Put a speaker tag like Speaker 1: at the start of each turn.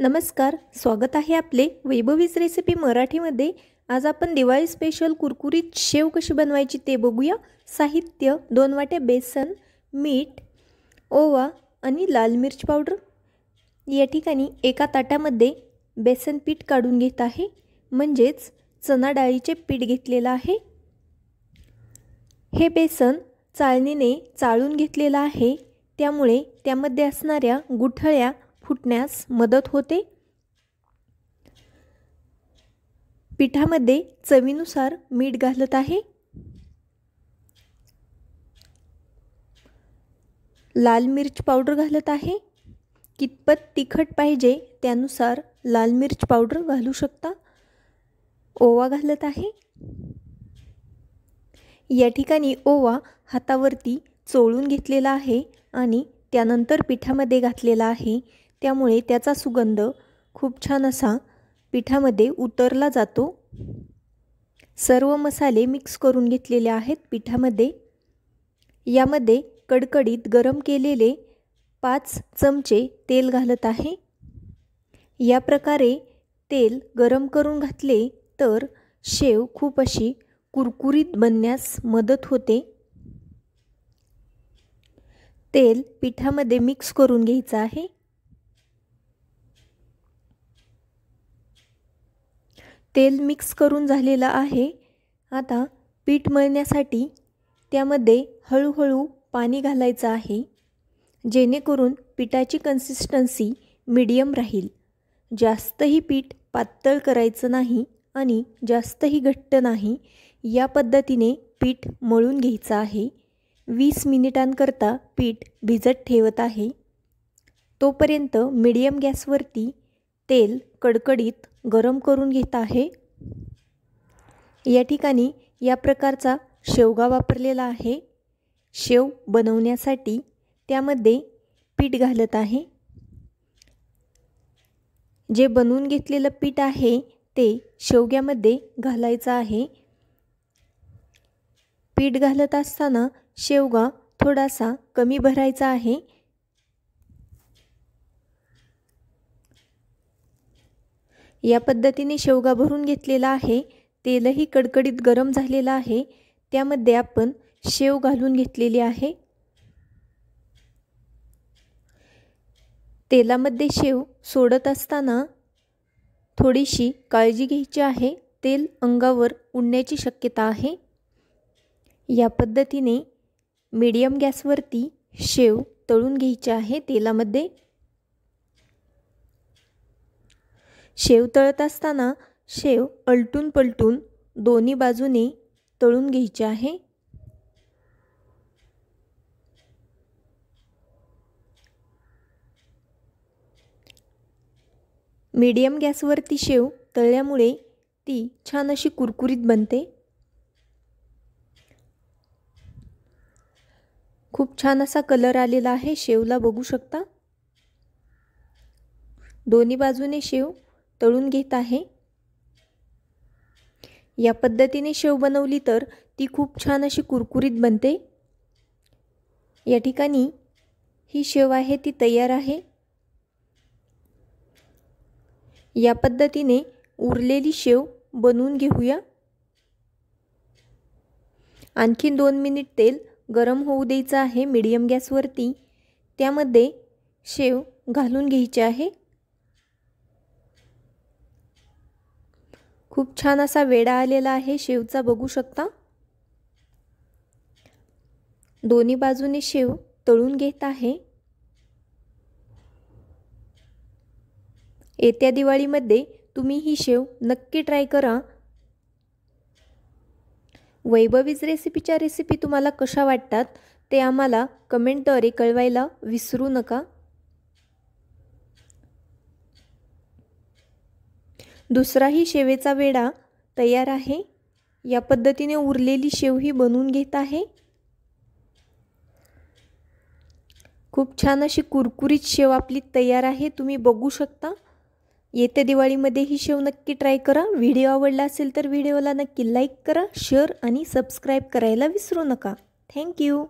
Speaker 1: नमस्कार स्वागत आहे आपले वैभवीज रेसिपी मराठीमध्ये आज आपण दिवाळी स्पेशल कुरकुरीत शेव कशी बनवायची ते बघूया साहित्य दोन वाटे बेसन मीठ ओवा आणि लाल मिरच पावडर या ठिकाणी एका ताटामध्ये बेसन पीठ काढून घेत आहे म्हणजेच चणा डाळीचे पीठ घेतलेलं आहे हे बेसन चाळणीने चाळून घेतलेलं आहे त्यामुळे त्यामध्ये असणाऱ्या गुठळ्या फुटण्यास मदत होते पिठामध्ये चवीनुसार मीठ घालत आहे लाल मिरच पावडर घालत आहे कितपत तिखट पाहिजे त्यानुसार लाल मिरच पावडर घालू शकता ओवा घालत आहे या ठिकाणी ओवा हातावरती चोळून घेतलेला आहे आणि त्यानंतर पिठामध्ये घातलेला आहे त्यामुळे त्याचा सुगंध खूप छान असा पिठामध्ये उतरला जातो सर्व मसाले मिक्स करून घेतलेले आहेत पिठामध्ये यामध्ये कडकडीत गरम केलेले पाच चमचे तेल घालत आहे या प्रकारे तेल गरम करून घातले तर शेव खूप अशी कुरकुरीत बनण्यास मदत होते तेल पिठामध्ये मिक्स करून घ्यायचं आहे तेल मिक्स करून झालेलं आहे आता पीठ मळण्यासाठी त्यामध्ये हळूहळू पाणी घालायचं आहे जेणेकरून पिठाची कन्सिस्टन्सी मीडियम राहील जास्तही पीठ पातळ करायचं नाही आणि जास्तही घट्ट नाही या पद्धतीने पीठ मळून घ्यायचं आहे वीस मिनिटांकरता पीठ भिजत ठेवत आहे तोपर्यंत मीडियम गॅसवरती तेल कडकडीत गरम करून घेत आहे या ठिकाणी या प्रकारचा शेवगा वापरलेला आहे शेव बनवण्यासाठी त्यामध्ये पीठ घालत आहे जे बनवून घेतलेलं पीठ आहे ते शेवग्यामध्ये घालायचं आहे पीठ घालत असताना शेवगा थोडासा कमी भरायचा आहे या पद्धतीने शेवगा भरून घेतलेला आहे तेलही कडकडीत गरम झालेलं आहे त्यामध्ये आपण शेव घालून घेतलेली आहे तेलामध्ये शेव सोडत असताना थोडीशी काळजी घ्यायची आहे तेल अंगावर उडण्याची शक्यता आहे या पद्धतीने मीडियम गॅसवरती शेव तळून घ्यायचे आहे तेलामध्ये शेव तळत असताना शेव अलटून पलटून दोन्ही बाजूने तळून घ्यायचे आहे मीडियम गॅसवरती शेव तळल्यामुळे ती छान अशी कुरकुरीत बनते खूप छान असा कलर आलेला आहे शेवला बघू शकता दोन्ही बाजूने शेव तळून घेत आहे या पद्धतीने शेव बनवली तर ती खूप छान अशी कुरकुरीत बनते या ठिकाणी ही शेव आहे ती तयार आहे या पद्धतीने उरलेली शेव बनवून घेऊया आणखी दोन मिनिट तेल गरम होऊ द्यायचं आहे मीडियम गॅसवरती त्यामध्ये शेव घालून घ्यायची आहे खूप छान असा वेडा आलेला आहे शेवचा बघू शकता दोन्ही बाजूने शेव तळून घेत आहे येत्या दिवाळीमध्ये तुम्ही ही शेव नक्की ट्राय करा वैभवीज रेसिपीच्या रेसिपी तुम्हाला कशा वाटतात ते आम्हाला कमेंटद्वारे कळवायला विसरू नका दुसराही शेवेचा वेडा तयार आहे या पद्धतीने उरलेली शेव ही बनवून घेत आहे खूप छान अशी कुरकुरीत शेव आपली तयार आहे तुम्ही बघू शकता येत्या दिवाळीमध्ये ही शेव नक्की ट्राय करा व्हिडिओ आवडला असेल तर व्हिडिओला नक्की लाईक करा शेअर आणि सबस्क्राईब करायला विसरू नका थँक्यू